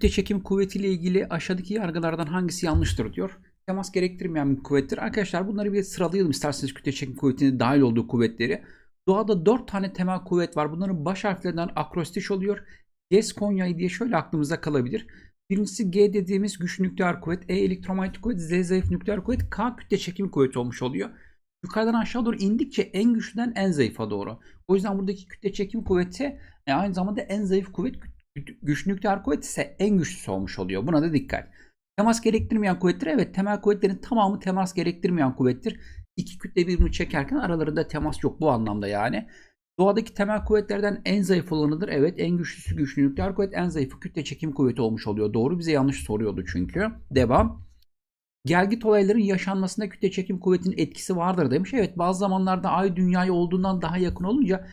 kütle çekim kuvvetiyle ilgili aşağıdaki yargılardan hangisi yanlıştır diyor. Temas gerektirmeyen bir kuvvettir. Arkadaşlar bunları bir sıralayalım isterseniz kütle çekim kuvvetine dahil olduğu kuvvetleri. Doğada 4 tane temel kuvvet var. Bunların baş harflerinden akrostiş oluyor. Gez Konya'yı diye şöyle aklımızda kalabilir. Birincisi G dediğimiz güç nükleer kuvvet, E elektromanyetik kuvvet, Z zayıf nükleer kuvvet, K kütle çekim kuvveti olmuş oluyor. Yukarıdan aşağı doğru indikçe en güçlüden en zayıfa doğru. O yüzden buradaki kütle çekim kuvveti e, aynı zamanda en zayıf kuvvet güç nükleer kuvvet ise en güçlüsü olmuş oluyor. Buna da dikkat. Temas gerektirmeyen kuvvettir. Evet temel kuvvetlerin tamamı temas gerektirmeyen kuvvettir. İki kütle birbirini çekerken aralarında temas yok bu anlamda yani. Doğadaki temel kuvvetlerden en zayıf olanıdır. Evet en güçlüsü güçlü nükleer kuvvet en zayıfı kütle çekim kuvveti olmuş oluyor. Doğru bize yanlış soruyordu çünkü. Devam. Gelgit olayların yaşanmasında kütle çekim kuvvetinin etkisi vardır demiş. Evet bazı zamanlarda ay dünyaya olduğundan daha yakın olunca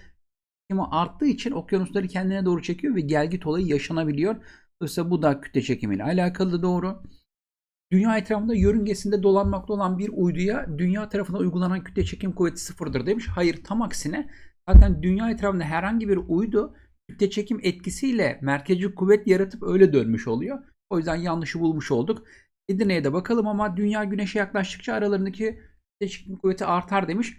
çekimi arttığı için okyanusları kendine doğru çekiyor ve gelgit olayı yaşanabiliyor. Oysa bu da kütle çekimiyle alakalı da doğru. Dünya etrafında yörüngesinde dolanmakta olan bir uyduya dünya tarafından uygulanan kütle çekim kuvveti sıfırdır demiş. Hayır tam aksine zaten dünya etrafında herhangi bir uydu kütle çekim etkisiyle merkezi kuvvet yaratıp öyle dönmüş oluyor. O yüzden yanlışı bulmuş olduk. Edirne'ye de bakalım ama dünya güneşe yaklaştıkça aralarındaki kütle çekim kuvveti artar demiş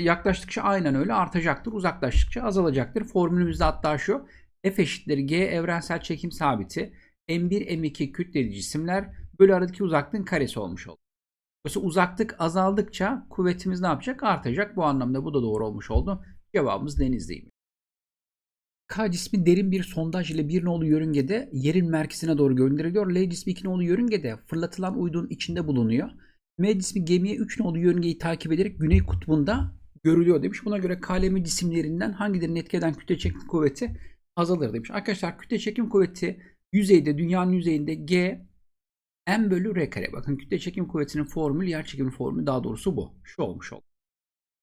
yaklaştıkça aynen öyle artacaktır. Uzaklaştıkça azalacaktır. Formülümüzde hatta şu. F eşittir G evrensel çekim sabiti. M1, M2 kütleli cisimler bölü aradaki uzaklığın karesi olmuş oldu. Dolayısıyla uzaklık azaldıkça kuvvetimiz ne yapacak? Artacak. Bu anlamda bu da doğru olmuş oldu. Cevabımız denizdeymiş. K cismi derin bir sondaj ile bir nolu yörüngede yerin merkezine doğru gönderiliyor. L cismi iki nolu yörüngede fırlatılan uydunun içinde bulunuyor. M cismi gemiye 3 nolu yörüngeyi takip ederek güney kutbunda görülüyor demiş. Buna göre kalemi cisimlerinden hangilerinin etkeden kütle çekim kuvveti azalır demiş. Arkadaşlar kütle çekim kuvveti yüzeyde dünyanın yüzeyinde G m bölü r kare. Bakın kütle çekim kuvvetinin formülü yer çekimi formülü daha doğrusu bu. Şu olmuş oldu.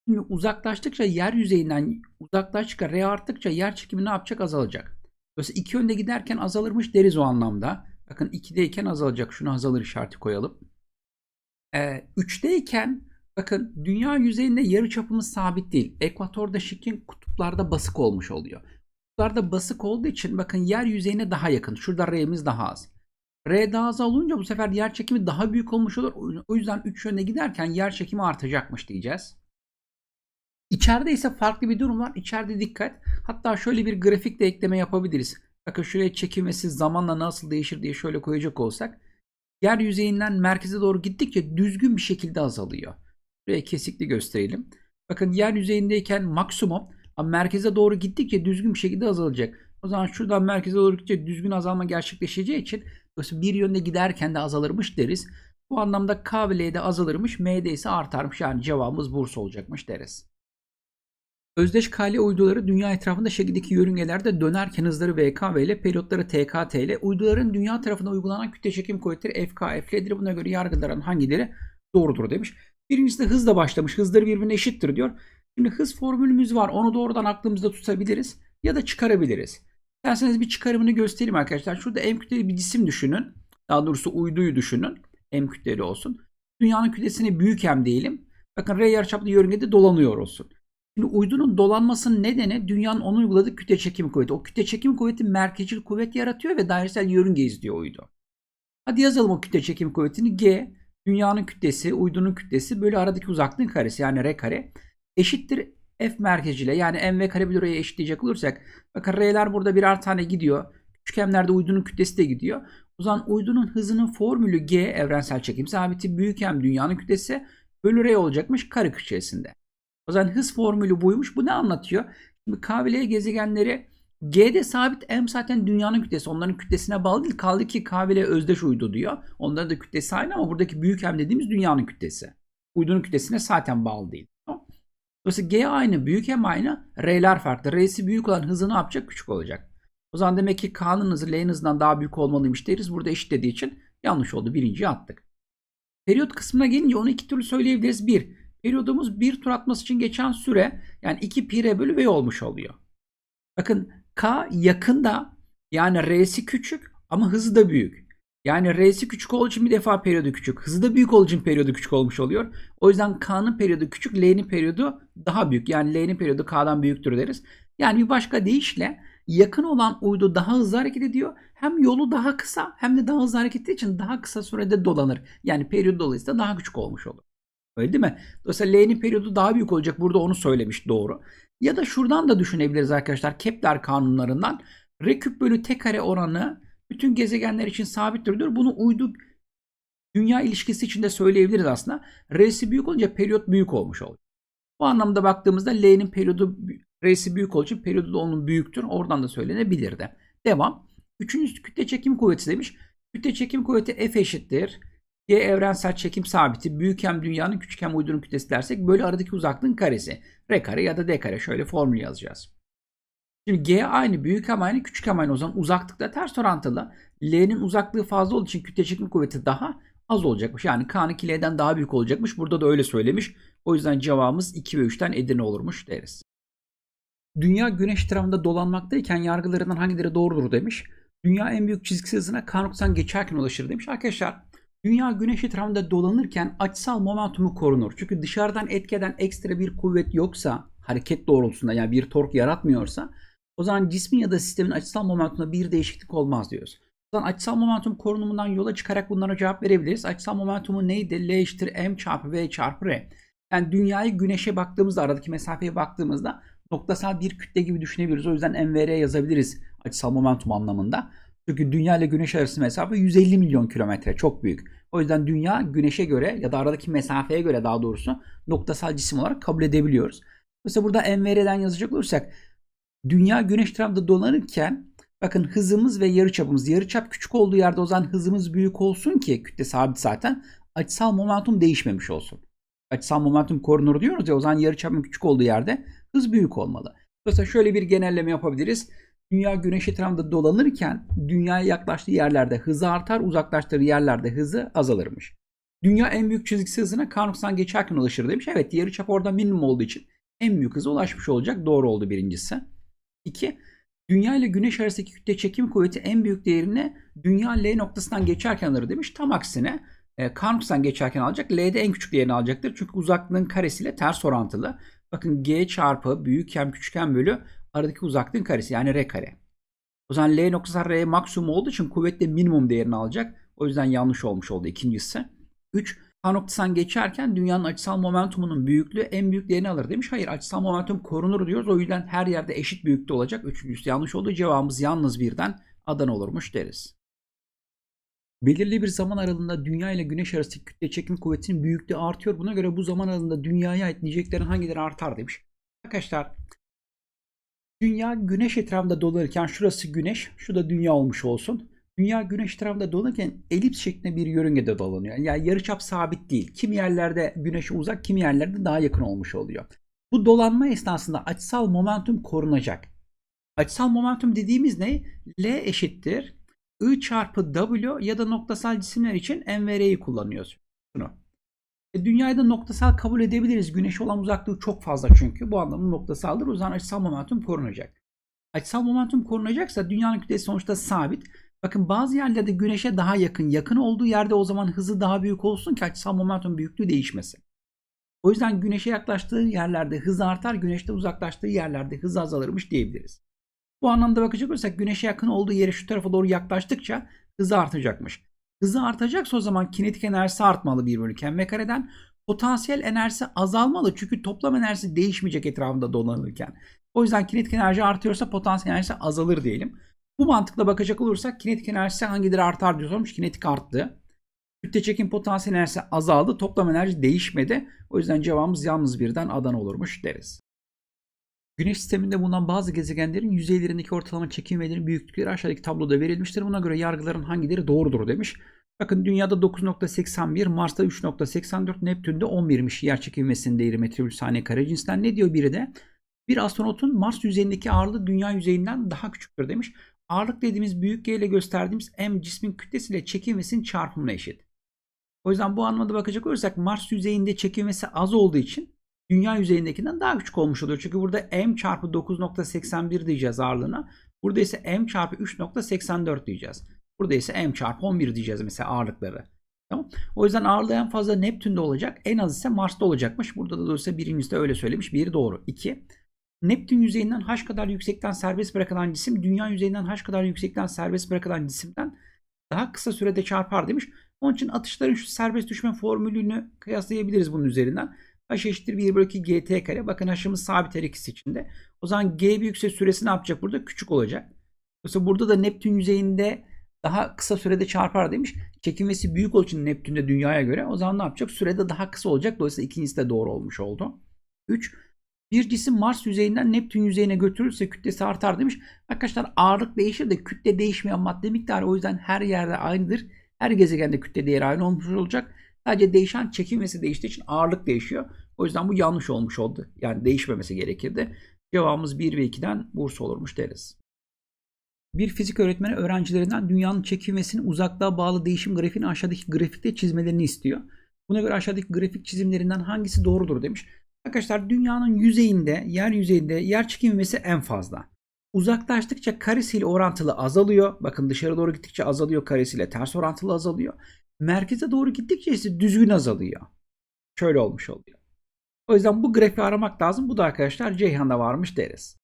Şimdi uzaklaştıkça yer yüzeyinden uzaklaştıkça r arttıkça yer çekimi ne yapacak? Azalacak. Dolayısıyla iki önde giderken azalırmış deriz o anlamda. Bakın 2'deyken azalacak. Şunu azalır işareti koyalım. E, 3'teyken bakın dünya yüzeyinde yarı çapımız sabit değil. Ekvatorda şikin kutuplarda basık olmuş oluyor. Kutuplarda basık olduğu için bakın yer yüzeyine daha yakın. Şurada R'miz daha az. R daha az olunca bu sefer yer çekimi daha büyük olmuş olur. O yüzden 3 yöne giderken yer çekimi artacakmış diyeceğiz. İçeride ise farklı bir durum var. İçeride dikkat. Hatta şöyle bir grafik de ekleme yapabiliriz. Bakın şuraya çekilmesi zamanla nasıl değişir diye şöyle koyacak olsak yer yüzeyinden merkeze doğru gittikçe düzgün bir şekilde azalıyor. Buraya kesikli gösterelim. Bakın yer yüzeyindeyken maksimum ama merkeze doğru gittikçe düzgün bir şekilde azalacak. O zaman şuradan merkeze doğru gittikçe düzgün azalma gerçekleşeceği için bir yönde giderken de azalırmış deriz. Bu anlamda K ve L'de azalırmış, M'de ise artarmış. Yani cevabımız burs olacakmış deriz. Özdeş kale uyduları dünya etrafında şekildeki yörüngelerde dönerken hızları VKV ile pilotları TKT ile uyduların dünya tarafına uygulanan kütle çekim kuvvetleri FKF Buna göre yargılanan hangileri doğrudur demiş. Birincisi de hızla başlamış. Hızları birbirine eşittir diyor. Şimdi hız formülümüz var. Onu doğrudan aklımızda tutabiliriz ya da çıkarabiliriz. İsterseniz bir çıkarımını göstereyim arkadaşlar. Şurada M kütleli bir cisim düşünün. Daha doğrusu uyduyu düşünün. M kütleli olsun. Dünyanın kütlesini büyük M diyelim. Bakın R yarıçaplı yörüngede dolanıyor olsun. Şimdi uydunun dolanmasının nedeni dünyanın onu uyguladığı kütle çekim kuvveti. O kütle çekim kuvveti merkezcil kuvvet yaratıyor ve dairesel yörünge izliyor uydu. Hadi yazalım o kütle çekim kuvvetini. G dünyanın kütlesi, uydunun kütlesi bölü aradaki uzaklığın karesi yani R kare eşittir F merkezcile. Yani M ve kare bölü R'ye eşitleyecek olursak bakın R'ler burada birer tane gidiyor. Küçük M'lerde uydunun kütlesi de gidiyor. O zaman uydunun hızının formülü G evrensel çekim sabiti büyük M dünyanın kütlesi bölü R olacakmış kare içerisinde. O zaman hız formülü buymuş. Bu ne anlatıyor? Şimdi K ve L gezegenleri G'de sabit M zaten dünyanın kütlesi. Onların kütlesine bağlı değil. Kaldı ki Kavile özdeş uydu diyor. Onların da kütlesi aynı ama buradaki büyük M dediğimiz dünyanın kütlesi. Uydunun kütlesine zaten bağlı değil. Dolayısıyla G aynı, büyük M aynı, R'ler farklı. R'si büyük olan hızı ne yapacak? Küçük olacak. O zaman demek ki K'nın hızı L'nin hızından daha büyük olmalıymış deriz. Burada eşit dediği için yanlış oldu. Birinciyi attık. Periyot kısmına gelince onu iki türlü söyleyebiliriz. Bir, periyodumuz bir tur atması için geçen süre yani 2 pi bölü v olmuş oluyor. Bakın k yakında yani r'si küçük ama hızı da büyük. Yani r'si küçük olduğu için bir defa periyodu küçük. Hızı da büyük olduğu için periyodu küçük olmuş oluyor. O yüzden k'nın periyodu küçük, l'nin periyodu daha büyük. Yani l'nin periyodu k'dan büyüktür deriz. Yani bir başka deyişle yakın olan uydu daha hızlı hareket ediyor. Hem yolu daha kısa hem de daha hızlı hareket ettiği için daha kısa sürede dolanır. Yani periyodu dolayısıyla daha küçük olmuş olur. Öyle değil mi? Dolayısıyla L'nin periyodu daha büyük olacak. Burada onu söylemiş doğru. Ya da şuradan da düşünebiliriz arkadaşlar. Kepler kanunlarından reküp bölü t kare oranı bütün gezegenler için sabittir Bunu uydu dünya ilişkisi için de söyleyebiliriz aslında. R'si büyük olunca periyot büyük olmuş oluyor. Bu anlamda baktığımızda L'nin periyodu R'si büyük olduğu için periyodu da onun büyüktür. Oradan da söylenebilirdi. Devam. Üçüncüsü kütle çekim kuvveti demiş. Kütle çekim kuvveti F eşittir. Y evrensel çekim sabiti büyük hem dünyanın küçük hem uydunun kütlesi dersek böyle aradaki uzaklığın karesi. R kare ya da D kare şöyle formülü yazacağız. Şimdi G aynı, büyük hem aynı, küçük hem aynı o zaman uzaklıkla ters orantılı. L'nin uzaklığı fazla olduğu için kütle çekim kuvveti daha az olacakmış. Yani K'nınki L'den daha büyük olacakmış. Burada da öyle söylemiş. O yüzden cevabımız 2 ve 3'ten Edirne olurmuş deriz. Dünya güneş etrafında dolanmaktayken yargılarından hangileri doğrudur demiş. Dünya en büyük çizgisi hızına K noktadan geçerken ulaşır demiş. Arkadaşlar Dünya güneş etrafında dolanırken açısal momentumu korunur. Çünkü dışarıdan etkeden ekstra bir kuvvet yoksa hareket doğrultusunda yani bir tork yaratmıyorsa o zaman cismin ya da sistemin açısal momentumunda bir değişiklik olmaz diyoruz. O zaman açısal momentum korunumundan yola çıkarak bunlara cevap verebiliriz. Açısal momentumu neydi? L eşittir M çarpı V çarpı R. Yani dünyayı güneşe baktığımızda aradaki mesafeye baktığımızda noktasal bir kütle gibi düşünebiliriz. O yüzden MVR yazabiliriz açısal momentum anlamında. Çünkü dünya ile güneş arası mesafe 150 milyon kilometre. Çok büyük. O yüzden dünya güneşe göre ya da aradaki mesafeye göre daha doğrusu noktasal cisim olarak kabul edebiliyoruz. Mesela burada MVR'den yazacak olursak dünya güneş tarafında dolanırken bakın hızımız ve yarı çapımız, yarı çap küçük olduğu yerde o zaman hızımız büyük olsun ki kütle sabit zaten açısal momentum değişmemiş olsun. Açısal momentum korunur diyoruz ya o zaman yarı çapın küçük olduğu yerde hız büyük olmalı. Mesela şöyle bir genelleme yapabiliriz. Dünya güneş etrafında dolanırken dünyaya yaklaştığı yerlerde hızı artar, uzaklaştığı yerlerde hızı azalırmış. Dünya en büyük çizgisi hızına Carnot'tan geçerken ulaşır demiş. Evet yarı çap orada minimum olduğu için en büyük hıza ulaşmış olacak. Doğru oldu birincisi. İki, Dünya ile güneş arasındaki kütle çekim kuvveti en büyük değerini dünya L noktasından geçerken alır demiş. Tam aksine e, Carnot'tan geçerken alacak. L'de en küçük değerini alacaktır. Çünkü uzaklığın karesiyle ters orantılı. Bakın G çarpı büyükken küçükken bölü aradaki uzaklığın karesi yani r kare. O zaman L noktası R maksimum olduğu için kuvvetle minimum değerini alacak. O yüzden yanlış olmuş oldu ikincisi. 3. H noktasından geçerken dünyanın açısal momentumunun büyüklüğü en büyük değerini alır demiş. Hayır açısal momentum korunur diyoruz. O yüzden her yerde eşit büyüklükte olacak. Üçüncüsü yanlış oldu. Cevabımız yalnız birden Adana olurmuş deriz. Belirli bir zaman aralığında Dünya ile Güneş arasındaki kütle çekim kuvvetinin büyüklüğü artıyor. Buna göre bu zaman aralığında Dünya'ya ait niceliklerin hangileri artar demiş. Arkadaşlar Dünya güneş etrafında dolanırken şurası güneş, şu da dünya olmuş olsun. Dünya güneş etrafında dolarken elips şeklinde bir yörüngede dolanıyor. Yani yarıçap sabit değil. Kimi yerlerde güneşe uzak, kimi yerlerde daha yakın olmuş oluyor. Bu dolanma esnasında açısal momentum korunacak. Açısal momentum dediğimiz ne? L eşittir I çarpı W ya da noktasal cisimler için MVR'yi kullanıyoruz. Bunu. E, dünyayı da noktasal kabul edebiliriz. Güneşe olan uzaklığı çok fazla çünkü. Bu anlamda noktasaldır. O yüzden açısal momentum korunacak. Açısal momentum korunacaksa dünyanın kütlesi sonuçta sabit. Bakın bazı yerlerde güneşe daha yakın. Yakın olduğu yerde o zaman hızı daha büyük olsun ki açısal momentum büyüklüğü değişmesin. O yüzden güneşe yaklaştığı yerlerde hız artar, güneşte uzaklaştığı yerlerde hız azalırmış diyebiliriz. Bu anlamda bakacak olursak güneşe yakın olduğu yere şu tarafa doğru yaklaştıkça hızı artacakmış. Hızı artacaksa o zaman kinetik enerjisi artmalı 1 bölü kemme kareden. Potansiyel enerjisi azalmalı çünkü toplam enerjisi değişmeyecek etrafında dolanırken. O yüzden kinetik enerji artıyorsa potansiyel enerjisi azalır diyelim. Bu mantıkla bakacak olursak kinetik enerjisi hangileri artar diye sormuş. Kinetik arttı. Kütle çekim potansiyel enerjisi azaldı. Toplam enerji değişmedi. O yüzden cevabımız yalnız birden adan olurmuş deriz. Güneş sisteminde bulunan bazı gezegenlerin yüzeylerindeki ortalama çekinmelerin büyüklükleri aşağıdaki tabloda verilmiştir. Buna göre yargıların hangileri doğrudur demiş. Bakın dünyada 9.81, Mars'ta 3.84, Neptün'de 11'miş yer çekilmesinin değeri metre saniye kare cinsinden. Ne diyor biri de? Bir astronotun Mars yüzeyindeki ağırlığı dünya yüzeyinden daha küçüktür demiş. Ağırlık dediğimiz büyük G ile gösterdiğimiz M cismin kütlesiyle çekilmesinin çarpımına eşit. O yüzden bu anlamda bakacak olursak Mars yüzeyinde çekilmesi az olduğu için dünya yüzeyindekinden daha küçük olmuş oluyor. Çünkü burada m çarpı 9.81 diyeceğiz ağırlığına. Burada ise m çarpı 3.84 diyeceğiz. Burada ise m çarpı 11 diyeceğiz mesela ağırlıkları. Tamam. O yüzden ağırlığı en fazla Neptün'de olacak. En az ise Mars'ta olacakmış. Burada da dolayısıyla birincisi de öyle söylemiş. Biri doğru. 2. Neptün yüzeyinden H kadar yüksekten serbest bırakılan cisim dünya yüzeyinden H kadar yüksekten serbest bırakılan cisimden daha kısa sürede çarpar demiş. Onun için atışların şu serbest düşme formülünü kıyaslayabiliriz bunun üzerinden h eşittir 1 bölü 2 gt kare. Bakın h'ımız sabit her ikisi içinde. O zaman g büyükse süresi ne yapacak burada? Küçük olacak. Mesela burada da Neptün yüzeyinde daha kısa sürede çarpar demiş. Çekilmesi büyük olduğu için Neptün'de dünyaya göre o zaman ne yapacak? Sürede daha kısa olacak. Dolayısıyla ikincisi de doğru olmuş oldu. 3. Bir cisim Mars yüzeyinden Neptün yüzeyine götürülse kütlesi artar demiş. Arkadaşlar ağırlık değişir de kütle değişmeyen madde miktarı o yüzden her yerde aynıdır. Her gezegende kütle değeri aynı olmuş olacak. Sadece değişen çekim değiştiği için ağırlık değişiyor. O yüzden bu yanlış olmuş oldu. Yani değişmemesi gerekirdi. Cevabımız 1 ve 2'den burs olurmuş deriz. Bir fizik öğretmeni öğrencilerinden dünyanın çekilmesinin uzaklığa bağlı değişim grafiğini aşağıdaki grafikte çizmelerini istiyor. Buna göre aşağıdaki grafik çizimlerinden hangisi doğrudur demiş. Arkadaşlar dünyanın yüzeyinde, yer yüzeyinde yer çekilmesi en fazla. Uzaklaştıkça karesiyle orantılı azalıyor. Bakın dışarı doğru gittikçe azalıyor karesiyle ters orantılı azalıyor. Merkeze doğru gittikçe ise düzgün azalıyor. Şöyle olmuş oluyor. O yüzden bu grafiği aramak lazım. Bu da arkadaşlar Ceyhan'da varmış deriz.